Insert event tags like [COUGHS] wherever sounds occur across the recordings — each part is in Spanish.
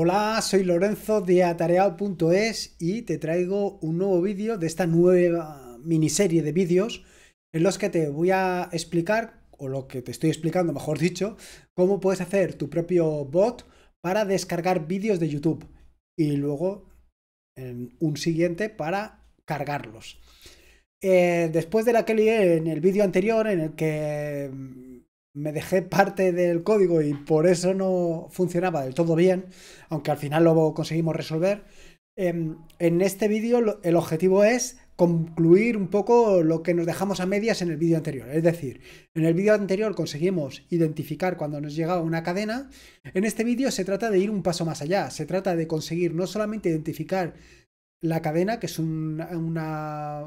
Hola, soy Lorenzo de atareado.es y te traigo un nuevo vídeo de esta nueva miniserie de vídeos en los que te voy a explicar, o lo que te estoy explicando mejor dicho, cómo puedes hacer tu propio bot para descargar vídeos de YouTube y luego en un siguiente para cargarlos. Eh, después de la que lié en el vídeo anterior en el que me dejé parte del código y por eso no funcionaba del todo bien, aunque al final lo conseguimos resolver. Em, en, este vídeo el objetivo es concluir un poco lo que nos dejamos a medias en el vídeo anterior. Es decir, en el vídeo anterior conseguimos identificar cuando nos llegaba una cadena. En este vídeo se trata de ir un paso más allá. Se trata de conseguir no solamente identificar la cadena, que es una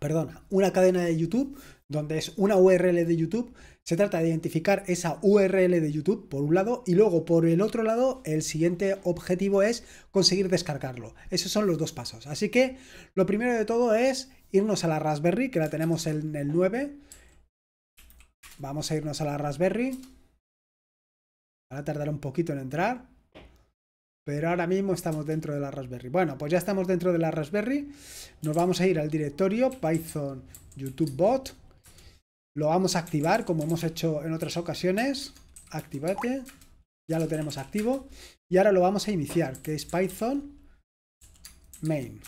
perdona, una cadena de YouTube, donde es una URL de YouTube, se trata de identificar esa URL de YouTube por un lado y luego por el otro lado el siguiente objetivo es conseguir descargarlo. Esos son los dos pasos. Así que lo primero de todo es irnos a la Raspberry, que la tenemos en el 9. Vamos a irnos a la Raspberry. Va a tardar un poquito en entrar. Pero ahora mismo estamos dentro de la Raspberry. Bueno, pues ya estamos dentro de la Raspberry. Nos vamos a ir al directorio Python YouTube Bot. Lo vamos a activar como hemos hecho en otras ocasiones. Activate. Ya lo tenemos activo. Y ahora lo vamos a iniciar, que es Python main.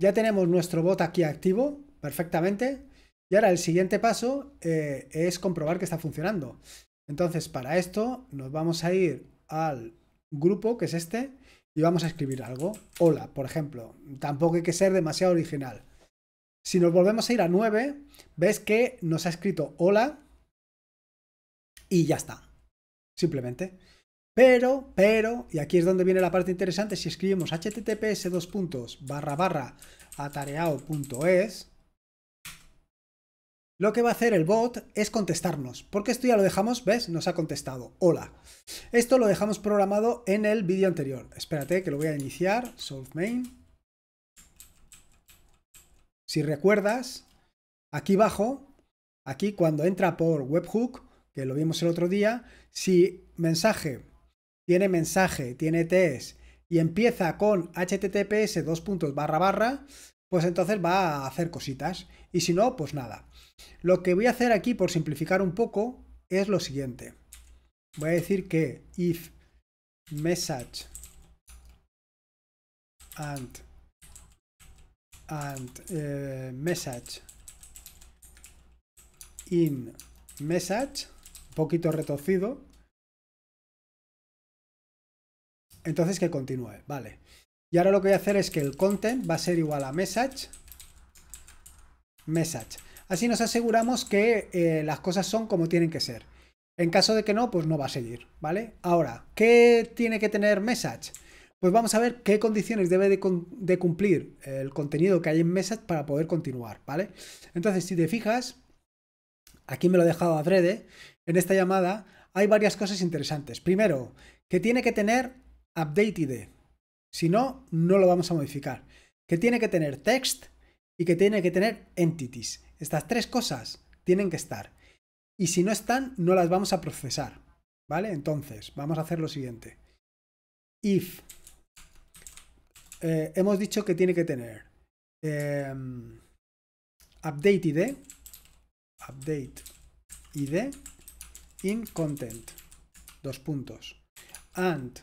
Ya tenemos nuestro bot aquí activo perfectamente. Y ahora el siguiente paso eh, es comprobar que está funcionando. Entonces, para esto nos vamos a ir al grupo, que es este, y vamos a escribir algo. Hola, por ejemplo. Tampoco hay que ser demasiado original. Si nos volvemos a ir a 9, ves que nos ha escrito hola y ya está. Simplemente. Pero, pero, y aquí es donde viene la parte interesante, si escribimos https dos puntos barra barra atareado.es, lo que va a hacer el bot es contestarnos, porque esto ya lo dejamos, ¿ves? Nos ha contestado, hola. Esto lo dejamos programado en el vídeo anterior. Espérate que lo voy a iniciar, solve main. Si recuerdas, aquí abajo, aquí cuando entra por webhook, que lo vimos el otro día, si mensaje tiene mensaje, tiene TS y empieza con https dos puntos barra barra, pues entonces va a hacer cositas. Y si no, pues nada. Lo que voy a hacer aquí, por simplificar un poco, es lo siguiente. Voy a decir que if message and and eh, message in message un poquito retorcido entonces que continúe vale y ahora lo que voy a hacer es que el content va a ser igual a message. Message. Así nos aseguramos que eh, las cosas son como tienen que ser. En caso de que no, pues no va a seguir, ¿vale? Ahora, ¿qué tiene que tener message? Pues vamos a ver qué condiciones debe de, cumplir el contenido que hay en message para poder continuar, ¿vale? Entonces, si te fijas, aquí me lo he dejado adrede, en esta llamada hay varias cosas interesantes. Primero, que tiene que tener updated. Si no, no lo vamos a modificar. Que tiene que tener text y que tiene que tener entities. Estas tres cosas tienen que estar. Y si no están, no las vamos a procesar. ¿Vale? Entonces, vamos a hacer lo siguiente. If. Eh, hemos dicho que tiene que tener em, update id. Update id in content. Dos puntos. And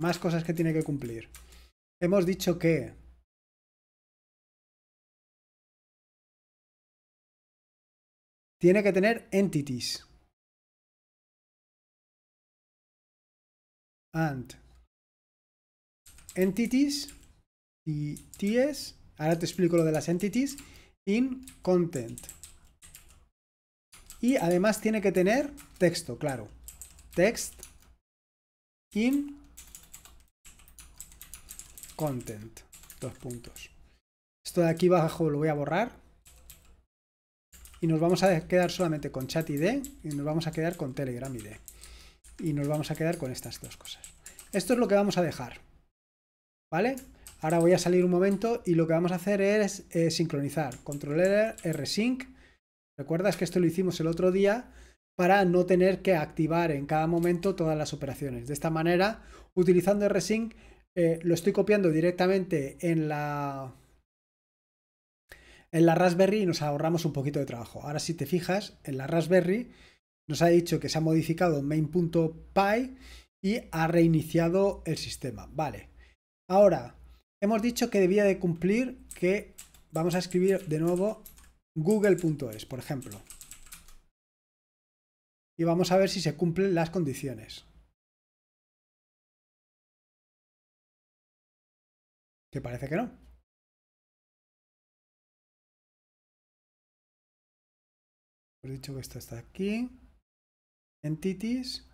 más cosas que tiene que cumplir. Hemos dicho que... Tiene que tener entities. And. Entities y Ahora te explico lo de las entities. In content. Y además tiene que tener texto, claro. Text in content. Dos puntos. Esto de aquí abajo lo voy a borrar. Y nos vamos a quedar solamente con chat ID y nos vamos a quedar con Telegram ID. Y nos vamos a quedar con estas dos cosas. Esto es lo que vamos a dejar. ¿Vale? Ahora voy a salir un momento y lo que vamos a hacer es eh, sincronizar. Control e, R, RSync. Recuerdas que esto lo hicimos el otro día para no tener que activar en cada momento todas las operaciones. De esta manera, utilizando RSync, eh, lo estoy copiando directamente en la, en la Raspberry y nos ahorramos un poquito de trabajo. Ahora si te fijas, en la Raspberry nos ha dicho que se ha modificado main.py y ha reiniciado el sistema. Vale. Ahora, hemos dicho que debía de cumplir que vamos a escribir de nuevo google.es, por ejemplo. Y vamos a ver si se cumplen las condiciones. que parece que no. por dicho que esto está aquí. Entities.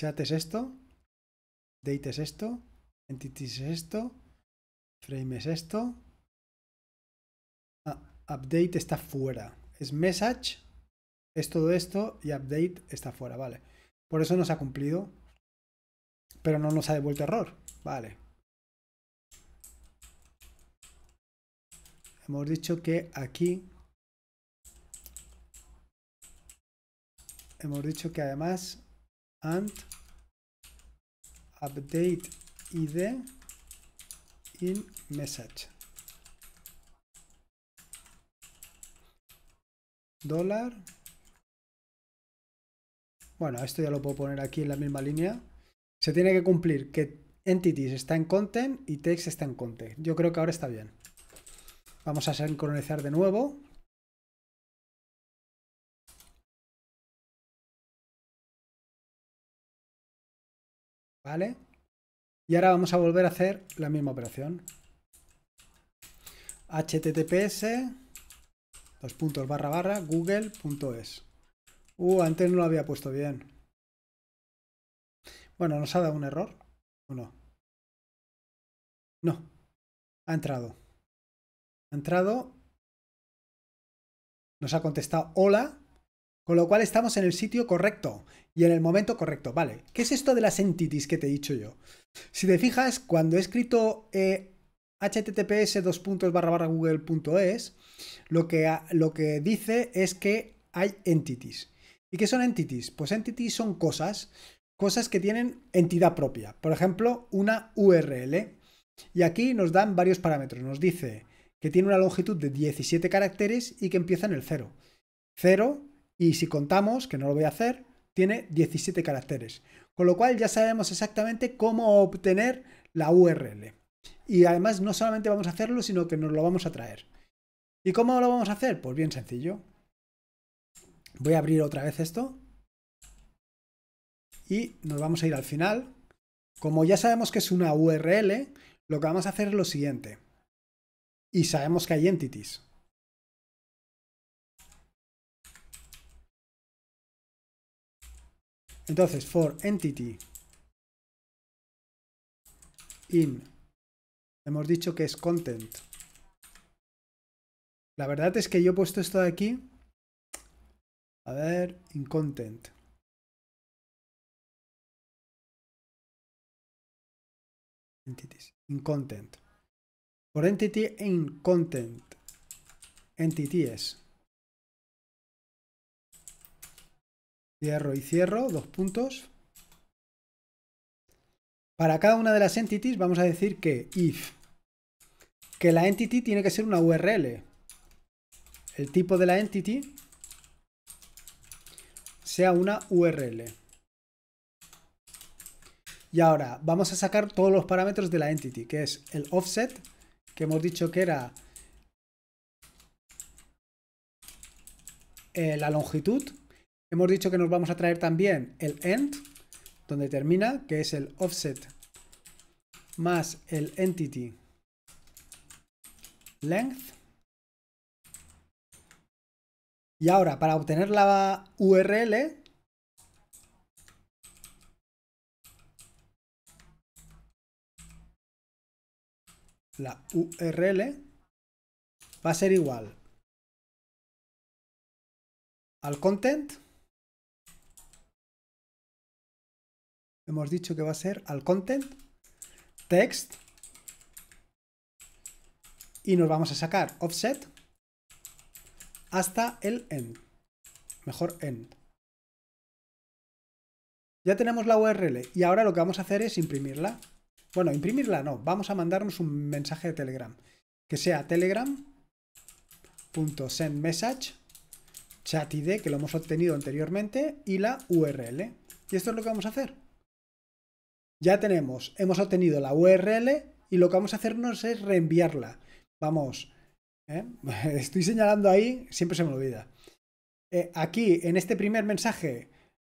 Chat es esto. Date es esto. Entities es esto. Frame es esto. Ah, update está fuera. Es message. Es todo esto y update está fuera, vale. Por eso no se ha cumplido. Pero no nos ha devuelto error. Vale. Hemos dicho que aquí... Hemos dicho que además and update id in message dólar bueno esto ya lo puedo poner aquí en la misma línea se tiene que cumplir que entities está en content y text está en content. Yo creo que ahora está bien. Vamos a sincronizar de nuevo. ¿Vale? Y ahora vamos a volver a hacer la misma operación. https dos puntos barra barra google.es. Uh, antes no lo había puesto bien. Bueno, ¿nos ha dado un error o no? No. Ha entrado. Ha entrado. Nos ha contestado hola. Con lo cual estamos en el sitio correcto y en el momento correcto. Vale, ¿qué es esto de las entities que te he dicho yo? Si te fijas, cuando he escrito eh, https dos puntos barra barra google.es, lo que, lo que dice es que hay entities. ¿Y qué son entities? Pues entities son cosas cosas que tienen entidad propia. Por ejemplo, una URL. Y aquí nos dan varios parámetros. Nos dice que tiene una longitud de 17 caracteres y que empieza en el 0. 0, y si contamos, que no lo voy a hacer, tiene 17 caracteres. Con lo cual ya sabemos exactamente cómo obtener la URL. Y además no solamente vamos a hacerlo, sino que nos lo vamos a traer. ¿Y cómo lo vamos a hacer? Pues bien sencillo. Voy a abrir otra vez esto y nos vamos a ir al final. Como ya sabemos que es una URL, lo que vamos a hacer es lo siguiente. Y sabemos que hay entities. Entonces, for entity in, hemos dicho que es content. La verdad es que yo he puesto esto de aquí. A ver, in content. entities in content por entity in content entities cierro y cierro dos puntos para cada una de las entities vamos a decir que if que la entity tiene que ser una url el tipo de la entity sea una url y ahora vamos a sacar todos los parámetros de la entity, que es el offset, que hemos dicho que era eh, la longitud. Hemos dicho que nos vamos a traer también el end, donde termina, que es el offset más el entity length. Y ahora, para obtener la URL, la URL va a ser igual al content. Hemos dicho que va a ser al content, text, y nos vamos a sacar offset hasta el end. Mejor end. Ya tenemos la URL y ahora lo que vamos a hacer es imprimirla. Bueno, imprimirla no, vamos a mandarnos un mensaje de Telegram. Que sea telegram.sendMessage, id, que lo hemos obtenido anteriormente, y la URL. Y esto es lo que vamos a hacer. Ya tenemos, hemos obtenido la URL y lo que vamos a hacernos es reenviarla. Vamos, ¿eh? [LAUGHS] estoy señalando ahí, siempre se me olvida. Eh, aquí, en este primer mensaje,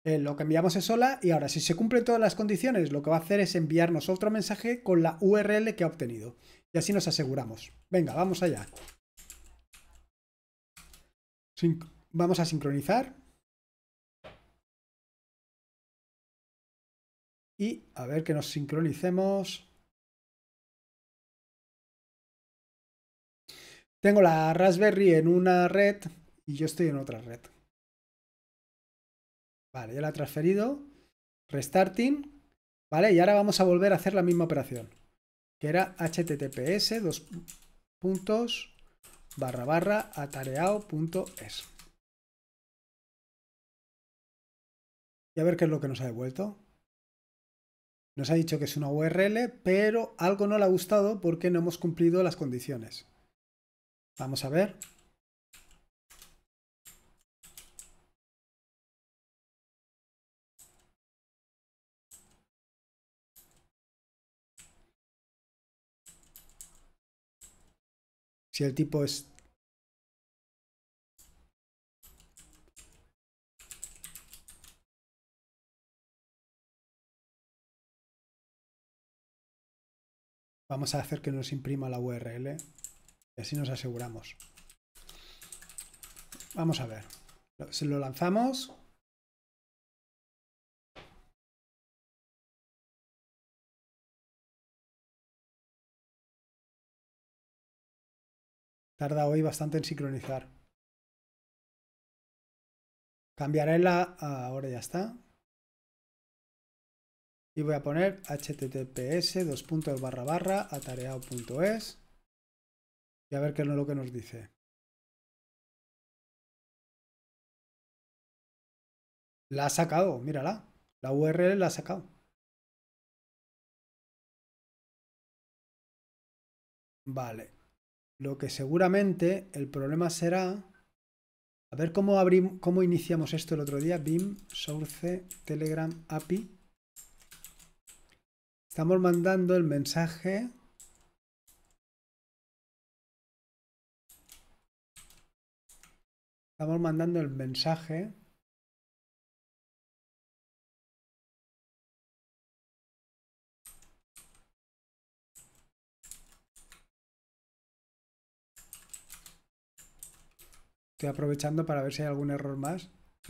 eh, lo lo enviamos es sola y ahora si se cumplen todas las condiciones, lo que va a hacer es enviarnos otro mensaje con la URL que ha obtenido. Y así nos aseguramos. Venga, vamos allá. vamos a sincronizar. Y a ver que nos sincronicemos. Tengo la Raspberry en una red y yo estoy en otra red. Vale, ya la ha transferido. Restarting. Vale, y ahora vamos a volver a hacer la misma operación. Que era https dos puntos barra barra atareao.es. Y a ver qué es lo que nos ha devuelto. Nos ha dicho que es una URL, pero algo no le ha gustado porque no hemos cumplido las condiciones. Vamos a ver. Si el tipo es... Vamos a hacer que nos imprima la URL y así nos aseguramos. Vamos a ver. Se lo lanzamos. Tarda hoy bastante en sincronizar. Cambiaré la... Ahora ya está. Y voy a poner https dos barra barra atareado.es y a ver qué es lo que nos dice. La ha sacado, mírala. La URL la ha sacado. Vale. Lo que seguramente el problema será... A ver cómo, abrimos, cómo iniciamos esto el otro día. BIM, Source, Telegram, API. Estamos mandando el mensaje... Estamos mandando el mensaje Estoy aprovechando para ver si hay algún error más. [LAUGHS]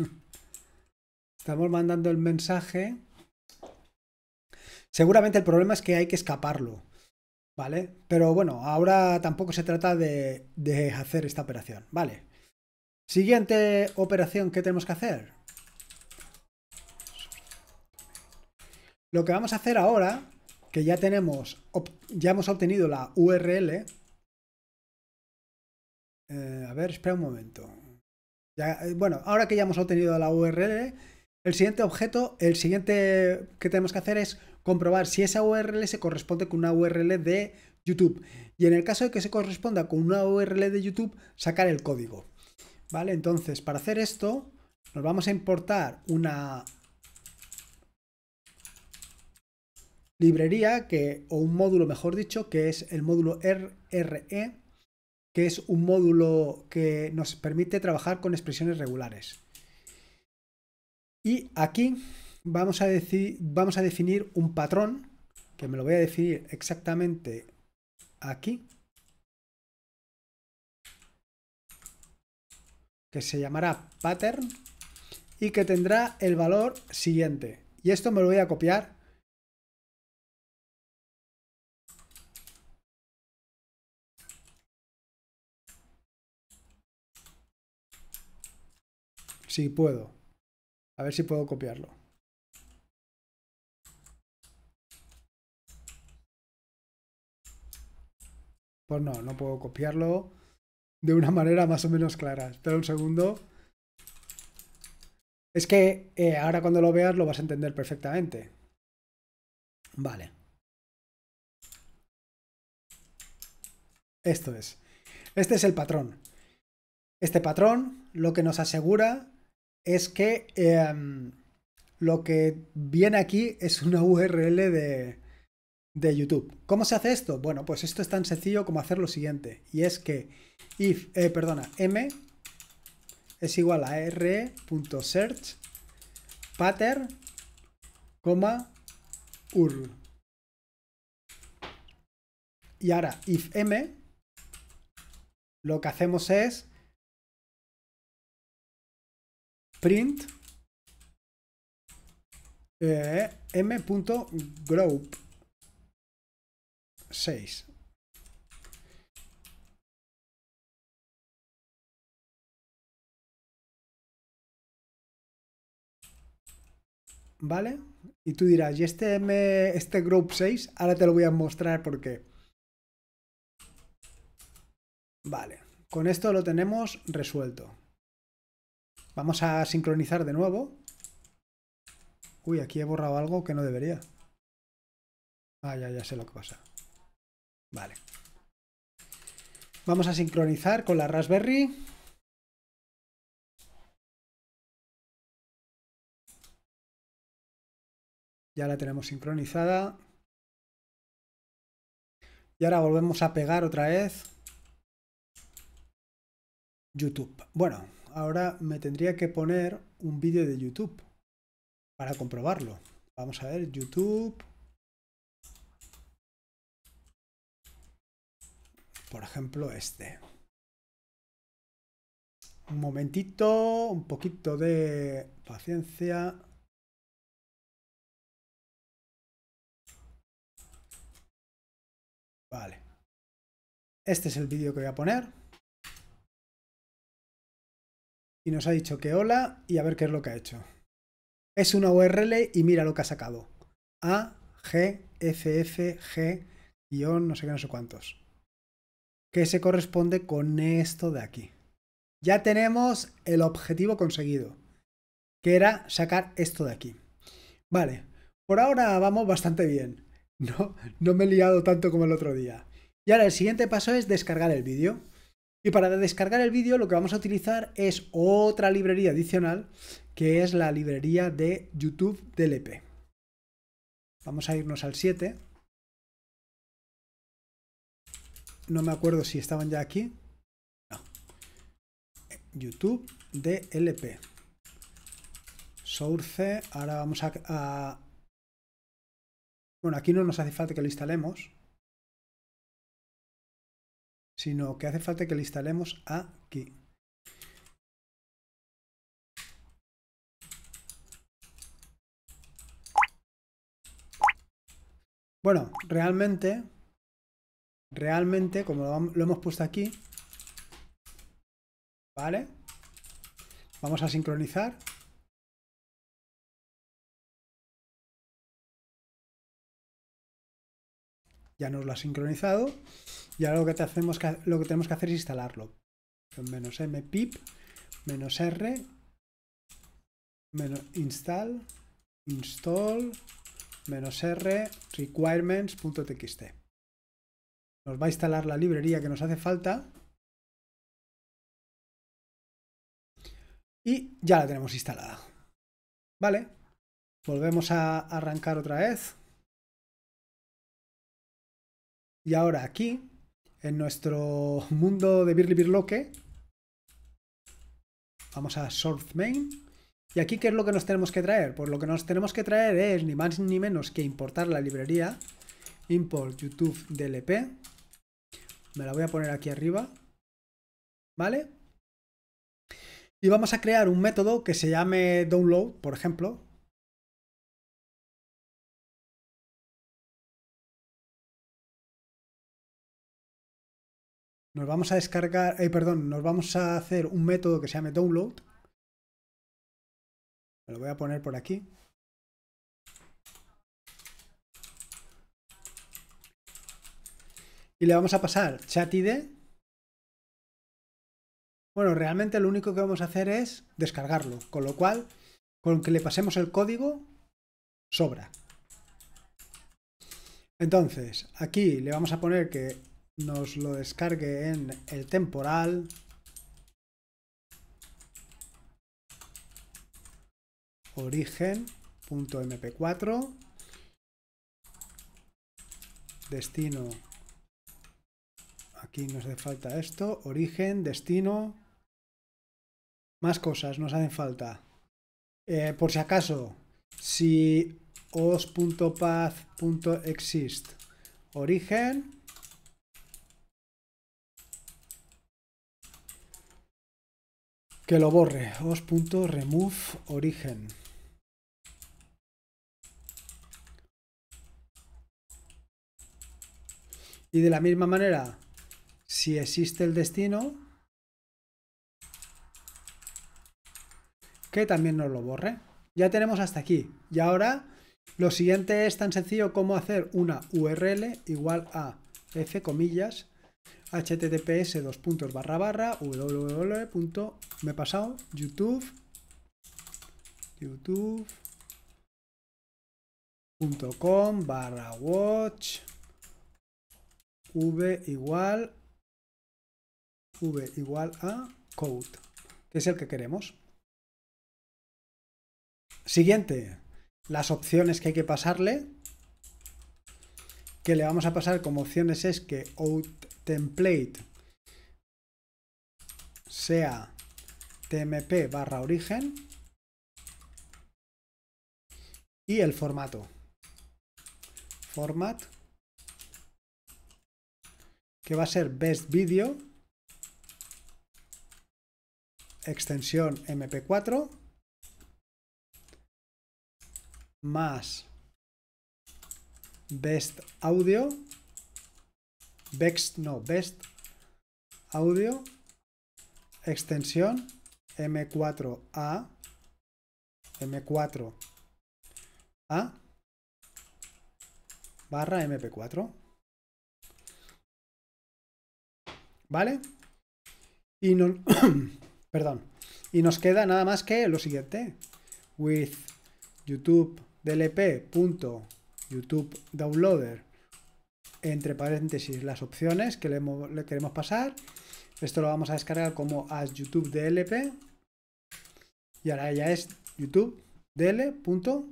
Estamos mandando el mensaje. Seguramente el problema es que hay que escaparlo. ¿Vale? Pero bueno, ahora tampoco se trata de, hacer esta operación. Vale. Siguiente operación que tenemos que hacer. Lo que vamos a hacer ahora, que ya tenemos, ya hemos obtenido la URL, eh, a ver, espera un momento. Eh, bueno, ahora que ya hemos obtenido la URL, el siguiente objeto, el siguiente que tenemos que hacer es comprobar si esa URL se corresponde con una URL de YouTube. Y en el caso de que se corresponda con una URL de YouTube, sacar el código. ¿Vale? Entonces, para hacer esto, nos vamos a importar una librería que, o un módulo, mejor dicho, que es el módulo RRE que es un módulo que nos permite trabajar con expresiones regulares. Y aquí vamos a, vamos a definir un patrón, que me lo voy a definir exactamente aquí, que se llamará pattern y que tendrá el valor siguiente. Y esto me lo voy a copiar Si sí, puedo. A ver si puedo copiarlo. Pues no, no puedo copiarlo de una [LAUGHS] manera más o menos clara. Espera un segundo. Es que eh, ahora cuando lo veas lo vas a entender perfectamente. Vale. Esto es. Este es el patrón. Este patrón lo que nos asegura es que em, lo que viene aquí es una URL de, YouTube. ¿Cómo se hace esto? Bueno, pues esto es tan sencillo como hacer lo siguiente. Y es que if, eh, perdona, m es igual a r.search pattern, coma, url. Y ahora, if m, lo que hacemos es print eh, m.group 6 ¿vale? Y tú dirás, ¿y este, M, este group 6? Ahora te lo voy a mostrar porque... Vale, con esto lo tenemos resuelto. Vamos a sincronizar de nuevo. Uy, aquí he borrado algo que no debería. Ah, ya, ya sé lo que pasa. Vale. Vamos a sincronizar con la Raspberry. Ya la tenemos sincronizada. Y ahora volvemos a pegar otra vez. YouTube. Bueno, ahora me tendría que poner un vídeo de YouTube para comprobarlo. Vamos a ver, YouTube. Por ejemplo, este. Un momentito, un poquito de paciencia. Vale. Este es el vídeo que voy a poner y nos ha dicho que hola y a ver qué es lo que ha hecho. Es una URL y mira lo que ha sacado. A, G, F, F, G, guión, no sé qué, no sé cuántos. Que se corresponde con esto de aquí. Ya tenemos el objetivo conseguido, que era sacar esto de aquí. Vale, por ahora vamos bastante bien. No, no me he liado tanto como el otro día. Y ahora el siguiente paso es descargar el vídeo. Y para descargar el vídeo lo que vamos a utilizar es otra librería adicional, que es la librería de YouTube DLP. E vamos a irnos al 7. No me acuerdo si estaban ya aquí. No. YouTube DLP. Source. Ahora vamos a, a... Bueno, aquí no nos hace falta que lo instalemos sino que hace falta que lo instalemos aquí. Bueno, realmente, realmente, como lo, lo hemos puesto aquí, ¿vale? Vamos a sincronizar. Ya nos lo ha sincronizado. Y ahora lo que, lo que tenemos que hacer es instalarlo. Menos M pip, menos R, menos install, install, menos R, requirements.txt. Nos va a instalar la librería que nos hace falta. Y ya la tenemos instalada. Vale, volvemos a arrancar otra vez. Y ahora aquí en nuestro mundo de Birli Birloque. Vamos a source Main. ¿Y aquí qué es lo que nos tenemos que traer? Pues lo que nos tenemos que traer es ni más ni menos que importar la librería. Import YouTube DLP. Me la voy a poner aquí arriba. ¿Vale? Y vamos a crear un método que se llame download, por ejemplo. nos vamos a descargar, eh, perdón, nos vamos a hacer un método que se llame download. lo voy a poner por aquí. Y le vamos a pasar chat id Bueno, realmente lo único que vamos a hacer es descargarlo, con lo cual, con que le pasemos el código, sobra. Entonces, aquí le vamos a poner que nos lo descargue en el temporal. Origen.mp4. Destino. Aquí nos hace falta esto. Origen, destino. Más cosas nos hacen falta. Eh, por si acaso, si os.path.exist origen que lo borre. os.remove origen. Y de la misma manera, si existe el destino, que también nos lo borre. Ya tenemos hasta aquí. Y ahora lo siguiente es tan sencillo como hacer una URL igual a F comillas https dos puntos barra barra me he pasado youtube youtube.com barra watch v igual v igual a code que es el que queremos siguiente las opciones que hay que pasarle que le vamos a pasar como opciones es que out template sea tmp barra origen y el formato format que va a ser best video extensión mp4 más best audio Best, no, Best Audio, extensión M4A, M4A, barra MP4. ¿Vale? Y no... [COUGHS] perdón. Y nos queda nada más que lo siguiente. With YouTube youtube downloader entre paréntesis las opciones que le, queremos pasar. Esto lo vamos a descargar como as YouTube DLP. Y ahora ya es YouTube DL.download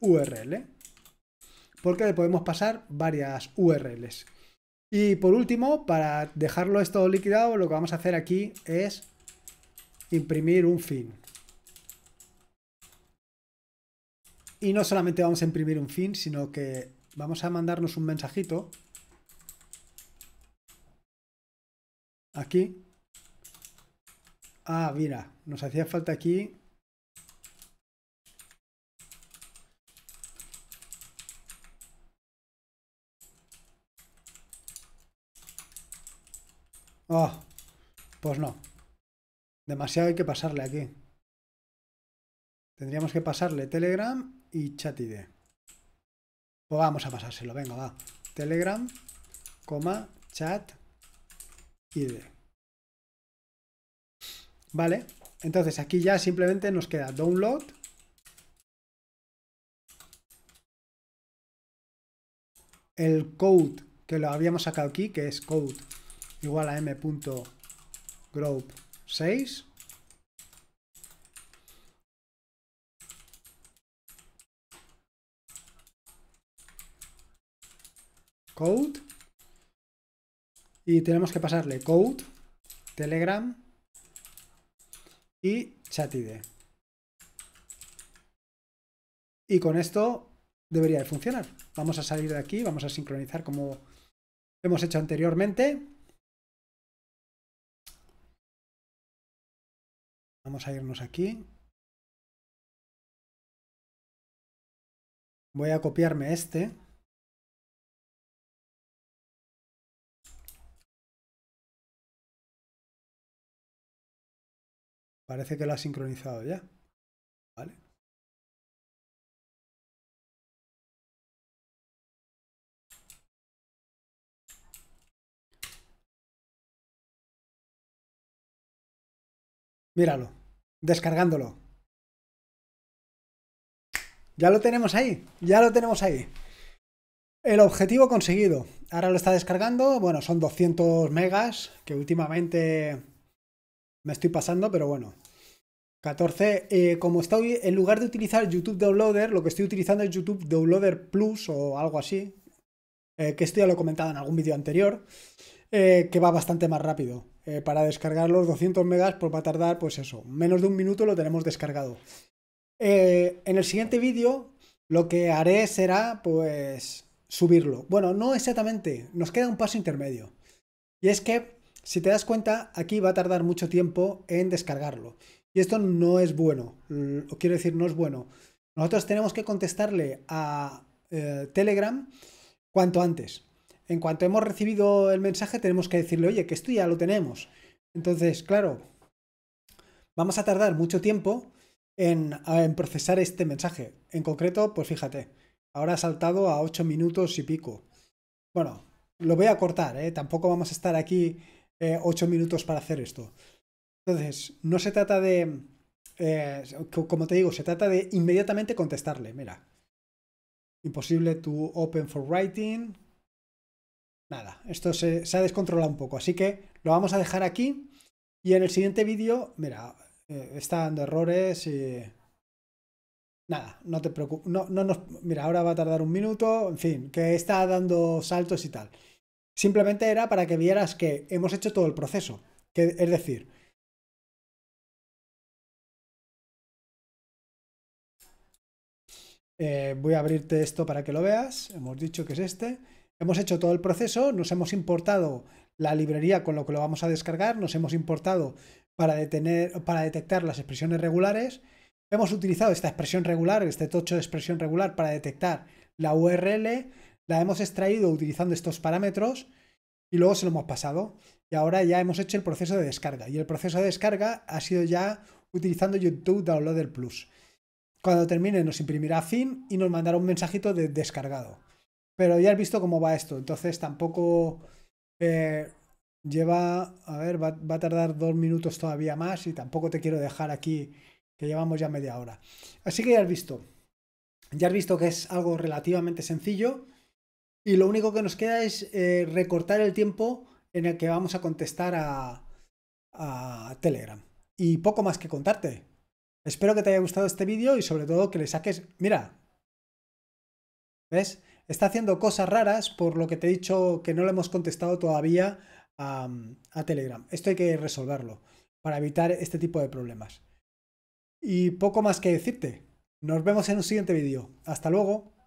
URL. Porque le podemos pasar varias URLs. Y por último, para dejarlo esto liquidado, lo que vamos a hacer aquí es imprimir un fin. Y no solamente vamos a imprimir un fin, sino que vamos a mandarnos un mensajito aquí. Ah, mira, nos hacía falta aquí. Oh, pues no. Demasiado hay que pasarle aquí. Tendríamos que pasarle Telegram y ID o pues vamos a pasárselo, venga, va. Telegram, coma, chat, id. Vale, entonces aquí ya simplemente nos queda download. El code que lo habíamos sacado aquí, que es code igual a m.group6. code. Y tenemos que pasarle code, telegram y chat id Y con esto debería de funcionar. Vamos a salir de aquí, vamos a sincronizar como hemos hecho anteriormente. Vamos a irnos aquí. Voy a copiarme este. Parece que lo ha sincronizado ya. ¿Vale? Míralo, descargándolo. Ya lo tenemos ahí, ya lo tenemos ahí. El objetivo conseguido. Ahora lo está descargando. Bueno, son 200 megas, que últimamente me estoy pasando, pero bueno. 14. Eh, como como hoy, en lugar de utilizar YouTube Downloader, lo que estoy utilizando es YouTube Downloader Plus o algo así. Eh, que esto ya lo he comentado en algún vídeo anterior. Eh, que va bastante más rápido. para descargar los 200 megas, pues va a tardar, pues eso, menos de un minuto lo tenemos descargado. en el siguiente vídeo, lo que haré será, pues, subirlo. Bueno, no exactamente, nos queda un paso intermedio. Y es que si te das cuenta, aquí va a tardar mucho tiempo en descargarlo. Y esto no es bueno, mm, o quiero decir, no es bueno. Nosotros tenemos que contestarle a eh, Telegram cuanto antes. En cuanto hemos recibido el mensaje, tenemos que decirle, oye, que esto ya lo tenemos. Entonces, claro, vamos a tardar mucho tiempo en, procesar este mensaje. En concreto, pues fíjate, ahora ha saltado a 8 minutos y pico. Bueno, lo voy a cortar, ¿eh? tampoco vamos a estar aquí eh, ocho minutos para hacer esto. Entonces, no se trata de, eh, como te digo, se trata de inmediatamente contestarle, mira, imposible to open for writing. Nada, esto se, ha descontrolado un poco, así que lo vamos a dejar aquí y en el siguiente vídeo, mira, eh, está dando errores y... Nada, no te preocupes, no Mira, ahora va a tardar un minuto, en fin, que está dando saltos y tal. Simplemente era para que vieras que hemos hecho todo el proceso. Que, es decir, eh, voy a abrirte esto para que lo veas. Hemos dicho que es este. Hemos hecho todo el proceso, nos hemos importado la librería con lo que lo vamos a descargar, nos hemos importado para, detener, para detectar las expresiones regulares. Hemos utilizado esta expresión regular, este tocho de expresión regular para detectar la URL, la hemos extraído utilizando estos parámetros y luego se lo hemos pasado. Y ahora ya hemos hecho el proceso de descarga. Y el proceso de descarga ha sido ya utilizando YouTube Downloader Plus. Cuando termine nos imprimirá fin y nos mandará un mensajito de descargado. Pero ya has visto cómo va esto. Entonces tampoco eh, lleva, a ver, va, va, a tardar dos minutos todavía más y tampoco te quiero dejar aquí que llevamos ya media hora. Así que ya has visto. Ya has visto que es algo relativamente sencillo y lo único que nos queda es eh, recortar el tiempo en el que vamos a contestar a, Telegram. Y poco más que contarte. Espero que te haya gustado este vídeo y sobre todo que le saques... Mira, ¿ves? Está haciendo cosas raras por lo que te he dicho que no le hemos contestado todavía a, a Telegram. Esto hay que resolverlo para evitar este tipo de problemas. Y poco más que decirte. Nos vemos en un siguiente vídeo. Hasta luego.